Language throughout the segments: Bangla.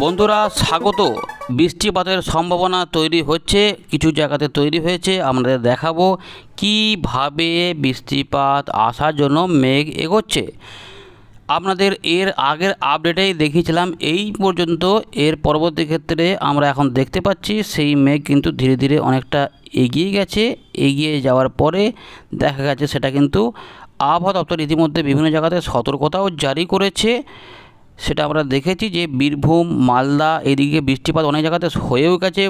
বন্ধুরা স্বাগত বৃষ্টিপাতের সম্ভাবনা তৈরি হচ্ছে কিছু জায়গাতে তৈরি হয়েছে আমাদের দেখাবো কিভাবে বৃষ্টিপাত আসার জন্য মেঘ এগোচ্ছে আপনাদের এর আগের আপডেটেই দেখিয়েছিলাম এই পর্যন্ত এর পরবর্তী ক্ষেত্রে আমরা এখন দেখতে পাচ্ছি সেই মেঘ কিন্তু ধীরে ধীরে অনেকটা এগিয়ে গেছে এগিয়ে যাওয়ার পরে দেখা গেছে সেটা কিন্তু আবহাওয়া দপ্তর ইতিমধ্যে বিভিন্ন জায়গাতে সতর্কতাও জারি করেছে সেটা আমরা দেখেছি যে বীরভূম মালদা এদিকে বৃষ্টিপাত অনেক জায়গাতে হয়েও গেছে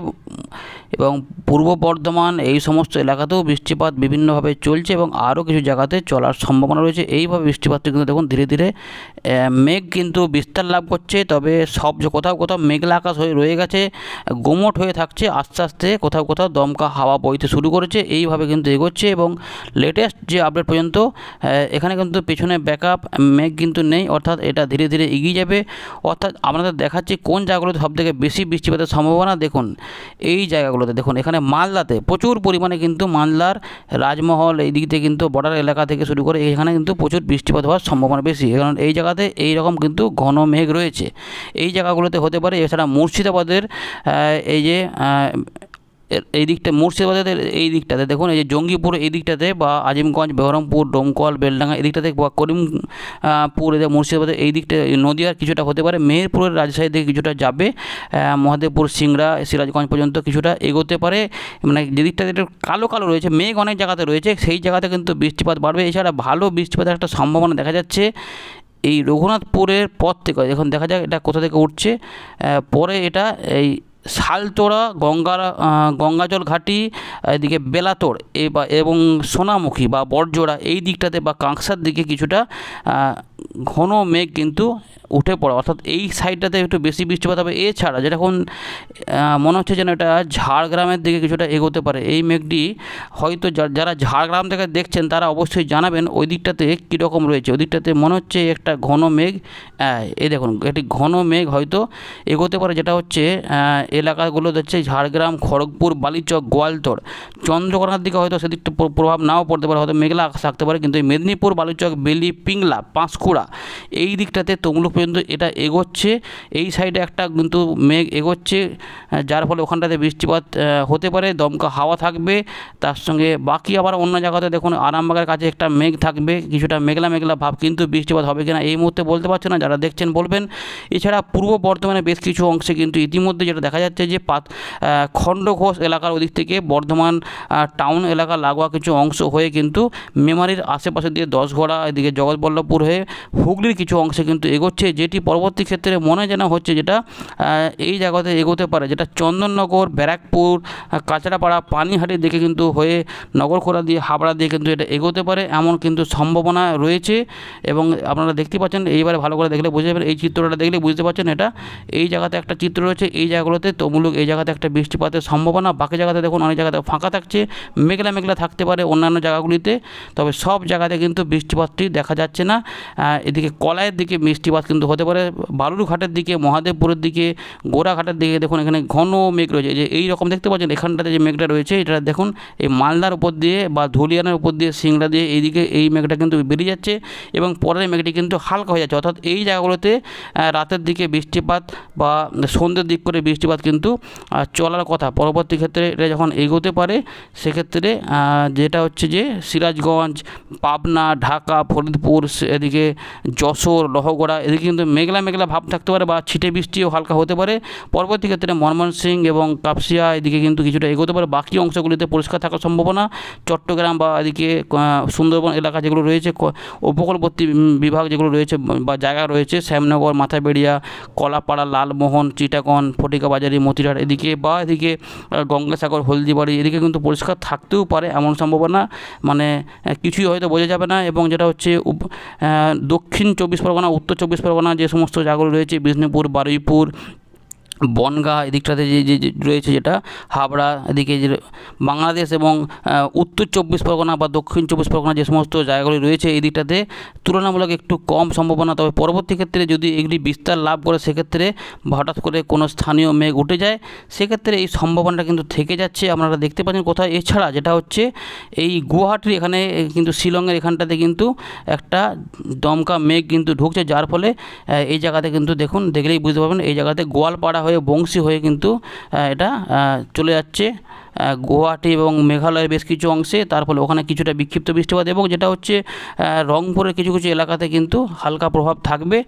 এবং পূর্ব বর্ধমান এই সমস্ত এলাকাতেও বৃষ্টিপাত বিভিন্নভাবে চলছে এবং আরও কিছু জায়গাতে চলার সম্ভাবনা রয়েছে এইভাবে বৃষ্টিপাতটি কিন্তু দেখুন ধীরে ধীরে মেঘ কিন্তু বিস্তার লাভ করছে তবে সব কোথাও কোথাও মেঘলা আকাশ হয়ে রয়ে গেছে গোমট হয়ে থাকছে আস্তে আস্তে কোথাও কোথাও দমকা হাওয়া বইতে শুরু করেছে এইভাবে কিন্তু এগোচ্ছে এবং লেটেস্ট যে আপডেট পর্যন্ত এখানে কিন্তু পেছনে ব্যাকআপ মেঘ কিন্তু নেই অর্থাৎ এটা ধীরে ধীরে এগিয়ে এগিয়ে যাবে অর্থাৎ আপনাদের দেখাচ্ছি কোন জায়গাগুলোতে সবথেকে বেশি বৃষ্টিপাতের সম্ভাবনা দেখুন এই জায়গাগুলোতে দেখুন এখানে মালদাতে প্রচুর পরিমাণে কিন্তু মালদার রাজমহল এই দিক থেকে কিন্তু বর্ডার এলাকা থেকে শুরু করে এখানে কিন্তু প্রচুর বৃষ্টিপাত হওয়ার সম্ভাবনা বেশি কারণ এই জায়গাতে এই রকম কিন্তু ঘন মেঘ রয়েছে এই জায়গাগুলোতে হতে পারে এছাড়া মুর্শিদাবাদের এই যে এই দিকটা মুর্শিদাবাদের এই দিকটাতে দেখুন এই যে জঙ্গিপুর এই দিকটাতে বা আজিমগঞ্জ বহরমপুর ডোমকল বেলডাঙ্গা এই দিকটাতে বা করিমপুর এদের মুর্শিদাবাদের এই দিকটা নদীয়ার কিছুটা হতে পারে মেহেরপুরের রাজশাহী থেকে কিছুটা যাবে মহাদেবপুর সিংড়া সিরাজগঞ্জ পর্যন্ত কিছুটা এগোতে পারে মানে যে দিকটাতে একটু কালো কালো রয়েছে মেঘ অনেক জায়গাতে রয়েছে সেই জায়গাতে কিন্তু বৃষ্টিপাত বাড়বে এছাড়া ভালো বৃষ্টিপাতের একটা সম্ভাবনা দেখা যাচ্ছে এই রঘুনাথপুরের পথ থেকে এখন দেখা যাক এটা কোথা থেকে উঠছে পরে এটা এই শালতোড়া গঙ্গা গঙ্গাজল ঘাটি এদিকে বেলাতোড় এবং সোনামুখী বা বড়জোড়া এই দিকটাতে বা কাঁকসার দিকে কিছুটা ঘন মেঘ কিন্তু উঠে পড়ে অর্থাৎ এই সাইডটাতে একটু বেশি বৃষ্টিপাত হবে এছাড়া যেটা এখন মনে হচ্ছে যেন এটা ঝাড়গ্রামের দিকে কিছুটা এগোতে পারে এই মেঘটি হয়তো যারা ঝাড়গ্রাম থেকে দেখছেন তারা অবশ্যই জানাবেন ওই দিকটাতে কীরকম রয়েছে ওই দিকটাতে মনে হচ্ছে একটা ঘন মেঘ এই দেখুন একটি ঘন মেঘ হয়তো এগোতে পারে যেটা হচ্ছে এলাকাগুলো হচ্ছে ঝাড়গ্রাম খড়গপুর বালিচক গোয়ালতর চন্দ্রকোনার দিকে হয়তো সেদিকটা প্রভাব নাও পড়তে পারে হয়তো মেঘলা থাকতে পারে কিন্তু মেদিনীপুর বালিচক বেলি পিংলা পাঁশকুড়া ত্রিপুরা এই দিকটাতে তমলুক পর্যন্ত এটা এগোচ্ছে এই সাইডে একটা কিন্তু মেঘ এগোচ্ছে যার ফলে ওখানটাতে বৃষ্টিপাত হতে পারে দমকা হাওয়া থাকবে তার সঙ্গে বাকি আবার অন্য জায়গাতে দেখুন আরামবাগের কাছে একটা মেঘ থাকবে কিছুটা মেঘলা মেঘলা ভাব কিন্তু বৃষ্টিপাত হবে কিনা এই মুহূর্তে বলতে পারছে না যারা দেখছেন বলবেন এছাড়া পূর্ব বর্ধমানে বেশ কিছু অংশে কিন্তু ইতিমধ্যে যেটা দেখা যাচ্ছে যে পাত খণ্ডঘোষ এলাকার ওদিক থেকে বর্ধমান টাউন এলাকা লাগোয়া কিছু অংশ হয়ে কিন্তু মেমারির আশেপাশে দিয়ে দশঘোড়া এদিকে জগৎবল্লভপুর হয়ে হুগলির কিছু অংশে কিন্তু এগোচ্ছে যেটি পরবর্তী ক্ষেত্রে মনে যেন হচ্ছে যেটা এই জায়গাতে এগোতে পারে যেটা চন্দননগর ব্যারাকপুর কাঁচড়াপাড়া পানিহাটি দিকে কিন্তু হয়ে নগরখোলা দিয়ে হাবড়া দিয়ে কিন্তু এটা এগোতে পারে এমন কিন্তু সম্ভাবনা রয়েছে এবং আপনারা দেখতে পাচ্ছেন এইবারে ভালো করে দেখলে বুঝতে পারেন এই চিত্রটা দেখলে বুঝতে পারছেন এটা এই জায়গাতে একটা চিত্র রয়েছে এই জায়গাগুলোতে তমুলুক এই জায়গাতে একটা বৃষ্টিপাতের সম্ভাবনা বাকি জায়গাতে দেখুন অনেক জায়গাতে ফাঁকা থাকছে মেঘলা মেঘলা থাকতে পারে অন্যান্য জায়গাগুলিতে তবে সব জায়গাতে কিন্তু বৃষ্টিপাতটি দেখা যাচ্ছে না এদিকে কলাইয়ের দিকে বৃষ্টিপাত কিন্তু হতে পারে বালুরঘাটের দিকে মহাদেবপুরের দিকে গোড়াঘাটের দিকে দেখুন এখানে ঘন মেঘ রয়েছে যে এই রকম দেখতে পাচ্ছেন এখানটাতে যে মেঘটা রয়েছে এটা দেখুন এই মালদার উপর দিয়ে বা ধুলিয়ানার উপর দিয়ে সিংড়া দিয়ে এইদিকে এই মেঘটা কিন্তু বেরিয়ে যাচ্ছে এবং পরের মেঘটি কিন্তু হালকা হয়ে যাচ্ছে অর্থাৎ এই জায়গাগুলোতে রাতের দিকে বৃষ্টিপাত বা সন্ধ্যের দিক করে বৃষ্টিপাত কিন্তু চলার কথা পরবর্তী ক্ষেত্রে এটা যখন এগোতে পারে সেক্ষেত্রে যেটা হচ্ছে যে সিরাজগঞ্জ পাবনা ঢাকা ফরিদপুর এদিকে যশোর লহগড়া এদিকে কিন্তু মেঘলা মেঘলা ভাব থাকতে পারে বা ছিটে বৃষ্টিও হালকা হতে পারে পরবর্তী ক্ষেত্রে ময়মনসিং এবং কাপসিয়া এদিকে কিন্তু কিছুটা এগোতে পারে বাকি অংশগুলিতে পরিষ্কার থাকার সম্ভাবনা চট্টগ্রাম বা এদিকে সুন্দরবন এলাকা যেগুলো রয়েছে উপকূলবর্তী বিভাগ যেগুলো রয়েছে বা জায়গা রয়েছে শ্যামনগর মাথাবেড়িয়া কলাপাড়া লালমোহন চিটাগন ফটিকাবাজারি মতিরাট এদিকে বা এদিকে গঙ্গাসাগর হলদিবাড়ি এদিকে কিন্তু পরিষ্কার থাকতেও পারে এমন সম্ভাবনা মানে কিছুই হয়তো বোঝা যাবে না এবং যেটা হচ্ছে দক্ষিণ চব্বিশ পরগনা উত্তর চব্বিশ পরগনা যে সমস্ত জায়গাগুলো রয়েছে বিষ্ণুপুর বারুইপুর বনগা এদিকটাতে যে যে রয়েছে যেটা হাবড়া এদিকে যে বাংলাদেশ এবং উত্তর চব্বিশ পরগনা বা দক্ষিণ চব্বিশ পরগনা যে সমস্ত জায়গাগুলি রয়েছে এদিকটাতে তুলনামূলক একটু কম সম্ভাবনা তবে পরবর্তী ক্ষেত্রে যদি এগুলি বিস্তার লাভ করে সেক্ষেত্রে হঠাৎ করে কোনো স্থানীয় মেঘ উঠে যায় সেক্ষেত্রে এই সম্ভাবনাটা কিন্তু থেকে যাচ্ছে আপনারা দেখতে পাচ্ছেন কোথায় এছাড়া যেটা হচ্ছে এই গুয়াহাটির এখানে কিন্তু শিলংয়ের এখানটাতে কিন্তু একটা দমকা মেঘ কিন্তু ঢুকছে যার ফলে এই জায়গাতে কিন্তু দেখুন দেখলেই বুঝতে পারবেন এই জায়গাতে গোয়ালপাড়া হয়ে বংশী হয়ে কিন্তু এটা চলে যাচ্ছে গুয়াহাটি এবং মেঘালয়ের বেশ কিছু অংশে তার ফলে ওখানে কিছুটা বিক্ষিপ্ত বৃষ্টিপাত এবং যেটা হচ্ছে রংপুরের কিছু কিছু এলাকাতে কিন্তু হালকা প্রভাব থাকবে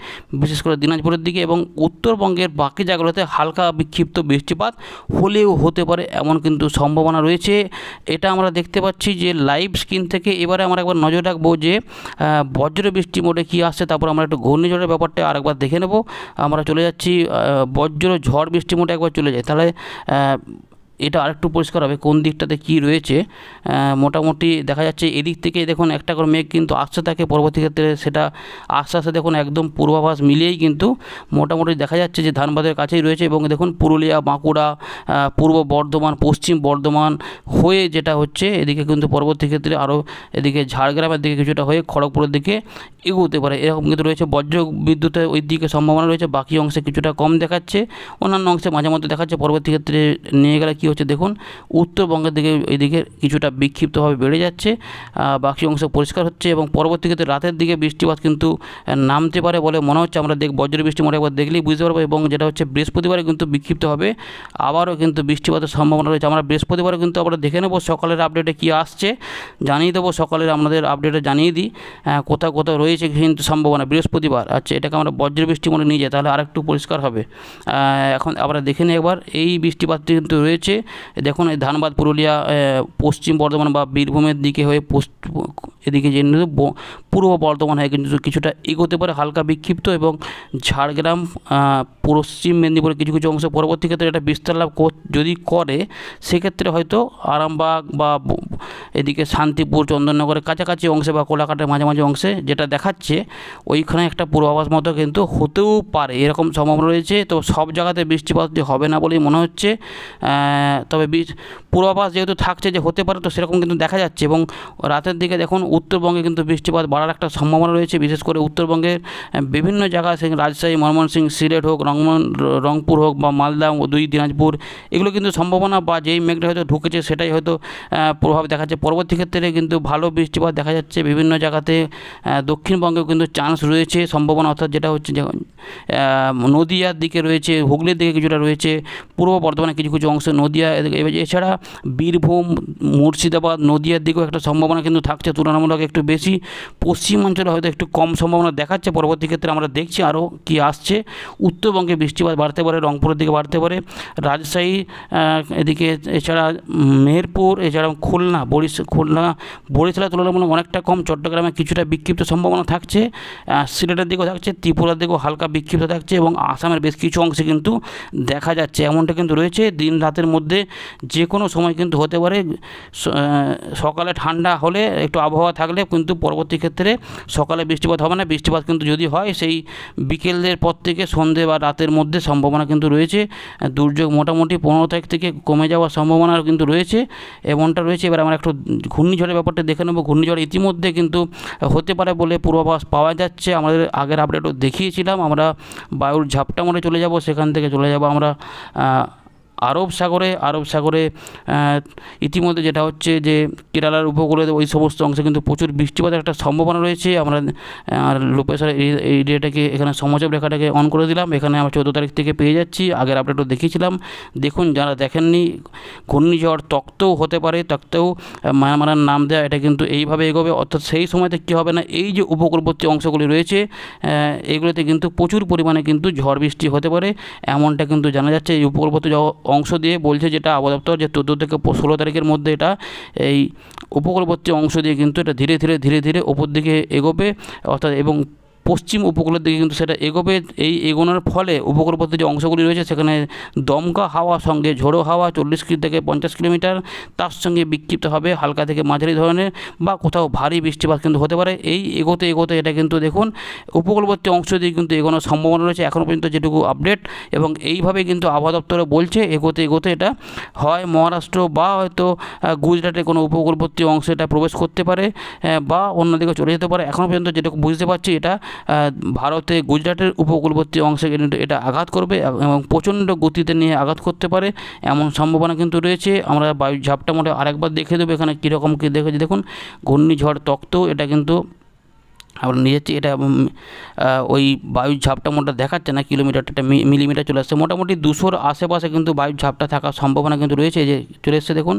বিশেষ করে দিনাজপুরের দিকে এবং উত্তরবঙ্গের বাকি জায়গাগুলোতে হালকা বিক্ষিপ্ত বৃষ্টিপাত হলেও হতে পারে এমন কিন্তু সম্ভাবনা রয়েছে এটা আমরা দেখতে পাচ্ছি যে লাইভ স্ক্রিন থেকে এবারে আমরা একবার নজর রাখবো যে বজ্র বৃষ্টি মোটে কী আসছে তারপর আমরা একটু ঘূর্ণিঝড়ের ব্যাপারটা আরেকবার দেখে নেব আমরা চলে যাচ্ছি বজ্র ঝড় বৃষ্টি মোটে একবার চলে যাই তাহলে এটা আরেকটু পরিষ্কার হবে কোন দিকটাতে কি রয়েছে মোটামুটি দেখা যাচ্ছে এদিক থেকে দেখুন একটা করে মেঘ কিন্তু আসতে থাকে পরবর্তী ক্ষেত্রে সেটা আস্তে আস্তে দেখুন একদম পূর্বাভাস মিলিয়েই কিন্তু মোটামুটি দেখা যাচ্ছে যে ধানবাদের কাছেই রয়েছে এবং দেখুন পুরুলিয়া বাঁকুড়া পূর্ব বর্ধমান পশ্চিম বর্ধমান হয়ে যেটা হচ্ছে এদিকে কিন্তু পরবর্তী ক্ষেত্রে আরও এদিকে ঝাড়গ্রামের দিকে কিছুটা হয়ে খড়গপুরের দিকে এগোতে পারে এরকম কিন্তু রয়েছে বজ্র বিদ্যুতের ওই দিকে সম্ভাবনা রয়েছে বাকি অংশে কিছুটা কম দেখাচ্ছে অন্যান্য অংশে মাঝে মধ্যে দেখাচ্ছে পরবর্তী ক্ষেত্রে নিয়ে গেলে কী হচ্ছে দেখুন উত্তরবঙ্গের দিকে দিকে কিছুটা বিক্ষিপ্তভাবে বেড়ে যাচ্ছে বাকি অংশ পরিষ্কার হচ্ছে এবং পরবর্তী ক্ষেত্রে রাতের দিকে বৃষ্টিপাত কিন্তু নামতে পারে বলে মনে হচ্ছে আমরা দেখ বজ্র বৃষ্টি মনে একবার দেখলেই বুঝতে পারবো এবং যেটা হচ্ছে বৃহস্পতিবারে কিন্তু বিক্ষিপ্ত হবে আবারও কিন্তু বৃষ্টিপাতের সম্ভাবনা রয়েছে আমরা বৃহস্পতিবারও কিন্তু আমরা দেখে নেবো সকালের আপডেটে কী আসছে জানিয়ে দেবো সকালের আমাদের আপডেটে জানিয়ে দিই কোথাও কোথাও রয়েছে রয়েছে কিন্তু সম্ভাবনা বৃহস্পতিবার আচ্ছা এটাকে আমরা বজ্র বৃষ্টি মনে নিয়ে যাই তাহলে আরেকটু পরিষ্কার হবে এখন আমরা দেখে নিই একবার এই বৃষ্টিপাতটি কিন্তু রয়েছে দেখুন এই ধানবাদ পুরুলিয়া পশ্চিম বর্ধমান বা বীরভূমের দিকে হয়ে এদিকে যে পূর্ব বর্ধমান হয়ে কিন্তু কিছুটা এগোতে পারে হালকা বিক্ষিপ্ত এবং ঝাড়গ্রাম পশ্চিম মেদিনীপুরের কিছু কিছু অংশ পরবর্তী ক্ষেত্রে এটা বিস্তার লাভ যদি করে সেক্ষেত্রে হয়তো আরামবাগ বা এদিকে শান্তিপুর চন্দননগরের কাছাকাছি অংশে বা কোলাঘাটের মাঝে অংশে যেটা দেখা দেখাচ্ছে ওইখানে একটা পূর্বাভাস মতো কিন্তু হতেও পারে এরকম সম্ভাবনা রয়েছে তো সব জায়গাতে বৃষ্টিপাতটি হবে না বলেই মনে হচ্ছে তবে পূর্বাভাস যেহেতু থাকছে যে হতে পারে তো সেরকম কিন্তু দেখা যাচ্ছে এবং রাতের দিকে দেখুন উত্তরবঙ্গে কিন্তু বৃষ্টিপাত বাড়ার একটা সম্ভাবনা রয়েছে বিশেষ করে উত্তরবঙ্গের বিভিন্ন জায়গা সেই রাজশাহী ময়মনসিংহ সিলেট হোক রংমন রংপুর হোক বা মালদা দুই দিনাজপুর এগুলো কিন্তু সম্ভাবনা বা যেই মেঘটা হয়তো ঢুকেছে সেটাই হয়তো প্রভাব দেখাচ্ছে পরবর্তী ক্ষেত্রে কিন্তু ভালো বৃষ্টিপাত দেখা যাচ্ছে বিভিন্ন জায়গাতে দক্ষিণ দক্ষিণবঙ্গেও কিন্তু চান্স রয়েছে সম্ভাবনা অর্থাৎ যেটা হচ্ছে যে নদিয়ার দিকে রয়েছে হুগলির দিকে কিছুটা রয়েছে পূর্ব বর্ধমানের কিছু কিছু অংশ নদিয়া এছাড়া বীরভূম মুর্শিদাবাদ নদিয়ার দিকেও একটা সম্ভাবনা কিন্তু থাকছে তুলনামূলক একটু বেশি পশ্চিমাঞ্চলে হয়তো একটু কম সম্ভাবনা দেখাচ্ছে পরবর্তী ক্ষেত্রে আমরা দেখছি আরও কি আসছে উত্তরবঙ্গে বৃষ্টিপাত বাড়তে পারে রংপুরের দিকে বাড়তে পারে রাজশাহী এদিকে এছাড়া মেহেরপুর এছাড়া খুলনা বরিশ খুলনা বরিশালের তুলনামূলক অনেকটা কম চট্টগ্রামে কিছুটা বিক্ষিপ্ত সম্ভাবনা থাকছে সিলেটের দিকেও থাকছে ত্রিপুরার দিকেও হালকা বিক্ষিপ্ত থাকছে এবং আসামের বেশ কিছু অংশে কিন্তু দেখা যাচ্ছে এমনটা কিন্তু রয়েছে দিন রাতের মধ্যে যে কোনো সময় কিন্তু হতে পারে সকালে ঠান্ডা হলে একটু আবহাওয়া থাকলে কিন্তু পরবর্তী ক্ষেত্রে সকালে বৃষ্টিপাত হবে না বৃষ্টিপাত কিন্তু যদি হয় সেই বিকেলের পর থেকে সন্ধে বা রাতের মধ্যে সম্ভাবনা কিন্তু রয়েছে দুর্যোগ মোটামুটি পনেরো তারিখ থেকে কমে যাওয়ার সম্ভাবনা কিন্তু রয়েছে এমনটা রয়েছে এবার আমরা একটু ঘূর্ণিঝড়ের ব্যাপারটা দেখে নেব ঘূর্ণিঝড় ইতিমধ্যে কিন্তু হতে পারে বলে পূর্বাভাস পাওয়া যাচ্ছে আমাদের আগের আপডেটও দেখিয়েছিলাম আমরা বায়ুর ঝাপটা মোড়ে চলে যাব সেখান থেকে চলে যাব আমরা আরব সাগরে আরব সাগরে ইতিমধ্যে যেটা হচ্ছে যে কেরালার উপকূলে ওই সমস্ত অংশে কিন্তু প্রচুর বৃষ্টিপাতের একটা সম্ভাবনা রয়েছে আমরা আর এই এরিয়াটাকে এখানে সমচাপ রেখাটাকে অন করে দিলাম এখানে আমরা চৌদ্দ তারিখ থেকে পেয়ে যাচ্ছি আগের আপডেটও দেখিয়েছিলাম দেখুন যারা দেখেননি ঘূর্ণিঝড় তক্তও হতে পারে তক্তেও মায়ামারার নাম দেওয়া এটা কিন্তু এইভাবে এগোবে অর্থাৎ সেই সময়তে কী হবে না এই যে উপকূলবর্তী অংশগুলি রয়েছে এগুলোতে কিন্তু প্রচুর পরিমাণে কিন্তু ঝড় বৃষ্টি হতে পারে এমনটা কিন্তু জানা যাচ্ছে এই উপকূলবর্তী অংশ দিয়ে বলছে যেটা আবহাওয়া যে চোদ্দো থেকে ষোলো তারিখের মধ্যে এটা এই উপকূলবর্তী অংশ দিয়ে কিন্তু এটা ধীরে ধীরে ধীরে ধীরে ওপর দিকে এগোবে অর্থাৎ এবং পশ্চিম উপকূলের দিকে কিন্তু সেটা এগোবে এই এগোনোর ফলে উপকূলবর্তী যে অংশগুলি রয়েছে সেখানে দমকা হাওয়া সঙ্গে ঝোড়ো হাওয়া চল্লিশ থেকে পঞ্চাশ কিলোমিটার তার সঙ্গে বিক্ষিপ্ত হবে হালকা থেকে মাঝারি ধরনের বা কোথাও ভারী বৃষ্টিপাত কিন্তু হতে পারে এই এগোতে এগোতে এটা কিন্তু দেখুন উপকূলবর্তী অংশ দিয়ে কিন্তু এগোনোর সম্ভাবনা রয়েছে এখনও পর্যন্ত যেটুকু আপডেট এবং এইভাবে কিন্তু আবহাওয়া দপ্তরে বলছে এগোতে এগোতে এটা হয় মহারাষ্ট্র বা হয়তো গুজরাটের কোনো উপকূলবর্তী অংশে এটা প্রবেশ করতে পারে বা অন্যদিকে চলে যেতে পারে এখনও পর্যন্ত যেটুকু বুঝতে পারছি এটা ভারতে গুজরাটের উপকূলবর্তী অংশে কিন্তু এটা আঘাত করবে এবং প্রচণ্ড গতিতে নিয়ে আঘাত করতে পারে এমন সম্ভাবনা কিন্তু রয়েছে আমরা বায়ু ঝাপটা মোটে আরেকবার দেখে দেবো এখানে কীরকম কী দেখেছি দেখুন ঘূর্ণিঝড় তক্ত এটা কিন্তু আমরা নিয়ে যাচ্ছি এটা ওই বায়ুর ঝাপটা মোটা দেখাচ্ছে না কিলোমিটারটা মিলিমিটার চলে আসছে মোটামুটি দুশোর আশেপাশে কিন্তু বায়ুর ঝাপটা থাকার সম্ভাবনা কিন্তু রয়েছে যে চলে এসছে দেখুন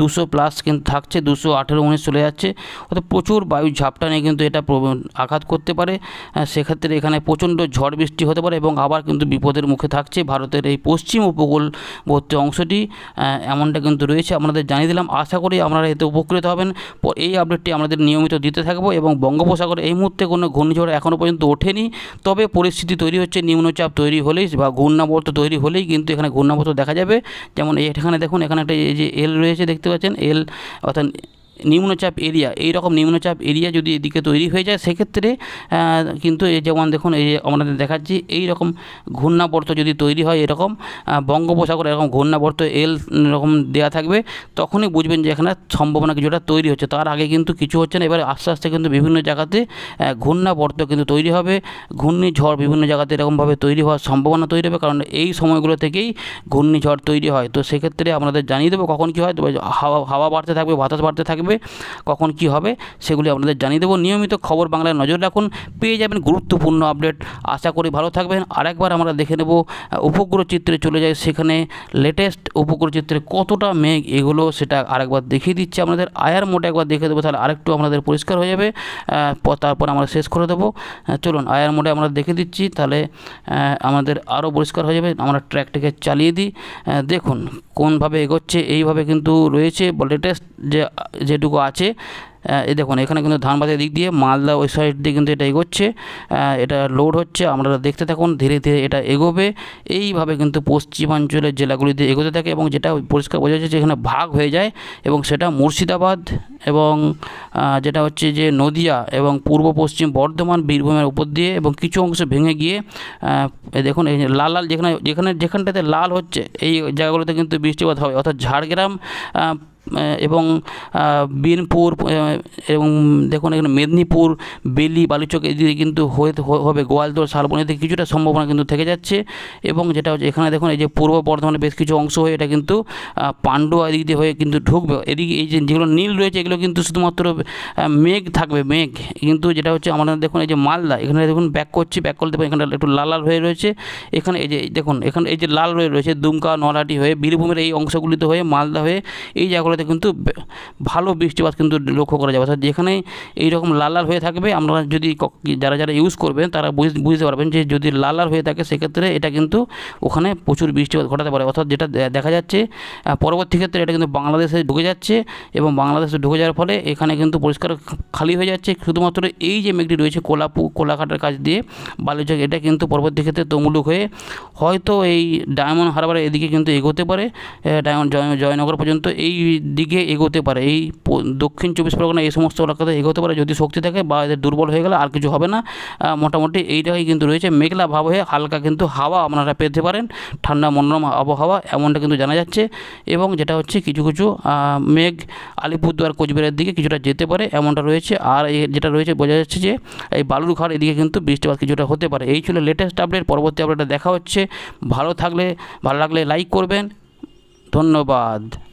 দুশো প্লাস কিন্তু থাকছে দুশো আঠেরো উনিশ চলে যাচ্ছে অর্থাৎ প্রচুর বায়ুর ঝাপটা নিয়ে কিন্তু এটা আঘাত করতে পারে সেক্ষেত্রে এখানে প্রচণ্ড ঝড় বৃষ্টি হতে পারে এবং আবার কিন্তু বিপদের মুখে থাকছে ভারতের এই পশ্চিম উপকূলবর্তী অংশটি এমনটা কিন্তু রয়েছে আপনাদের জানিয়ে দিলাম আশা করি আপনারা এতে উপকৃত হবেন এই আপডেটটি আমাদের নিয়মিত দিতে থাকবো এবং বঙ্গোপসাগরে এই এই মুহূর্তে কোনো ঘূর্ণিঝড় এখনও পর্যন্ত ওঠেনি তবে পরিস্থিতি তৈরি হচ্ছে নিম্নচাপ তৈরি হলেই বা ঘূর্ণাবর্ত তৈরি হলেই কিন্তু এখানে ঘূর্ণাবর্ত দেখা যাবে যেমন এখানে দেখুন এখানে একটা এই যে এল রয়েছে দেখতে পাচ্ছেন এল অর্থাৎ নিম্নচাপ এরিয়া এই রকম নিম্নচাপ এরিয়া যদি এদিকে তৈরি হয়ে যায় সেক্ষেত্রে কিন্তু যেমন দেখুন এই আমাদের দেখাচ্ছি এই রকম ঘূর্ণাবর্ত যদি তৈরি হয় এরকম বঙ্গোপসাগর এরকম ঘূর্ণাবর্ত এল রকম দেয়া থাকবে তখনই বুঝবেন যে এখানে সম্ভাবনা কিছুটা তৈরি হচ্ছে তার আগে কিন্তু কিছু হচ্ছে না এবারে আস্তে আস্তে কিন্তু বিভিন্ন জায়গাতে ঘূর্ণাবর্ত কিন্তু তৈরি হবে ঘূর্ণিঝড় বিভিন্ন জায়গাতে এরকমভাবে তৈরি হওয়ার সম্ভাবনা তৈরি হবে কারণ এই সময়গুলো থেকেই ঘূর্ণিঝড় তৈরি হয় তো সেক্ষেত্রে আপনাদের জানিয়ে দেবো কখন কী হয় হাওয়া হাওয়া বাড়তে থাকবে বাতাস বাড়তে থাকবে হবে কখন কি হবে সেগুলি আপনাদের জানিয়ে দেবো নিয়মিত খবর বাংলায় নজর রাখুন পেয়ে যাবেন গুরুত্বপূর্ণ আপডেট আশা করি ভালো থাকবেন আরেকবার আমরা দেখে নেব উপগ্রহ চিত্রে চলে যাই সেখানে লেটেস্ট উপগ্রহ চিত্রে কতটা মেঘ এগুলো সেটা আরেকবার দেখিয়ে দিচ্ছে আপনাদের আয়ার মোটে একবার দেখে দেবো তাহলে আরেকটু আপনাদের পরিষ্কার হয়ে যাবে তারপর আমরা শেষ করে দেবো চলুন আয়ার মোটে আমরা দেখে দিচ্ছি তাহলে আমাদের আরও পরিষ্কার হয়ে যাবে আমরা ট্র্যাকটিকে চালিয়ে দিই দেখুন কোনভাবে এগোচ্ছে এইভাবে কিন্তু রয়েছে লেটেস্ট যে যেটুকু আছে এ দেখুন এখানে কিন্তু ধানবাদের দিক দিয়ে মালদা ওই সাইড দিয়ে কিন্তু এটা এগোচ্ছে এটা লোড হচ্ছে আপনারা দেখতে থাকুন ধীরে ধীরে এটা এগোবে এইভাবে কিন্তু পশ্চিমাঞ্চলের জেলাগুলিতে এগোতে থাকে এবং যেটা পরিষ্কার বোঝা যাচ্ছে এখানে ভাগ হয়ে যায় এবং সেটা মুর্শিদাবাদ এবং যেটা হচ্ছে যে নদিয়া এবং পূর্ব পশ্চিম বর্ধমান বীরভূমের উপর দিয়ে এবং কিছু অংশ ভেঙে গিয়ে দেখুন এই লাল লাল যেখানে যেখানে যেখানটাতে লাল হচ্ছে এই জায়গাগুলোতে কিন্তু বৃষ্টিপাত হবে অর্থাৎ ঝাড়গ্রাম এবং বিনপুর এবং দেখুন এখানে মেদিনীপুর বেলি বালিচক এদিকে কিন্তু হয়ে হবে গোয়ালদোর শালবনিতে কিছুটা সম্ভাবনা কিন্তু থেকে যাচ্ছে এবং যেটা হচ্ছে এখানে দেখুন এই যে পূর্ব বর্ধমানের বেশ কিছু অংশ হয়ে এটা কিন্তু পাণ্ডুয়া এদিক দিয়ে হয়ে কিন্তু ঢুকবে এদিকে এই যে যেগুলো নীল রয়েছে এগুলো কিন্তু শুধুমাত্র মেঘ থাকবে মেঘ কিন্তু যেটা হচ্ছে আমাদের দেখুন এই যে মালদা এখানে দেখুন ব্যাক করছি ব্যাক করলে দেখুন এখানে একটু লাল লাল হয়ে রয়েছে এখানে এই যে দেখুন এখানে এই যে লাল হয়ে রয়েছে দুমকা নলাটি হয়ে বীরভূমের এই অংশগুলিতে হয়ে মালদা হয়ে এই জায়গাগুলো জেলাগুলোতে কিন্তু ভালো বৃষ্টিপাত কিন্তু লক্ষ্য করা যাবে অর্থাৎ যেখানে এইরকম লাল লাল হয়ে থাকবে আমরা যদি যারা যারা ইউজ করবেন তারা বুঝতে পারবেন যে যদি লাল লাল হয়ে থাকে সেক্ষেত্রে এটা কিন্তু ওখানে প্রচুর বৃষ্টিপাত ঘটাতে পারে অর্থাৎ যেটা দেখা যাচ্ছে পরবর্তী ক্ষেত্রে এটা কিন্তু বাংলাদেশে ঢুকে যাচ্ছে এবং বাংলাদেশে ঢুকে যাওয়ার ফলে এখানে কিন্তু পরিষ্কার খালি হয়ে যাচ্ছে শুধুমাত্র এই যে মেঘটি রয়েছে কোলাপু কোলাঘাটের কাছ দিয়ে বালিচক এটা কিন্তু পরবর্তী ক্ষেত্রে তমুলুক হয়ে হয়তো এই ডায়মন্ড হারবারের এদিকে কিন্তু এগোতে পারে ডায়মন্ড জয়নগর পর্যন্ত এই দিকে এগোতে পারে এই দক্ষিণ চব্বিশ পরগনা এই সমস্ত এলাকাতে এগোতে পারে যদি শক্তি থাকে বা এদের দুর্বল হয়ে গেলে আর কিছু হবে না মোটামুটি এইটাই কিন্তু রয়েছে মেঘলা ভাব হয়ে হালকা কিন্তু হাওয়া আপনারা পেতে পারেন ঠান্ডা মনোরম আবহাওয়া এমনটা কিন্তু জানা যাচ্ছে এবং যেটা হচ্ছে কিছু কিছু মেঘ আলিপুরদুয়ার কোচবিহারের দিকে কিছুটা যেতে পারে এমনটা রয়েছে আর যেটা রয়েছে বোঝা যাচ্ছে যে এই বালুরঘাট এদিকে কিন্তু বৃষ্টিপাত কিছুটা হতে পারে এই ছিল লেটেস্ট আপডেট পরবর্তী আপডেটটা দেখা হচ্ছে ভালো থাকলে ভালো লাগলে লাইক করবেন ধন্যবাদ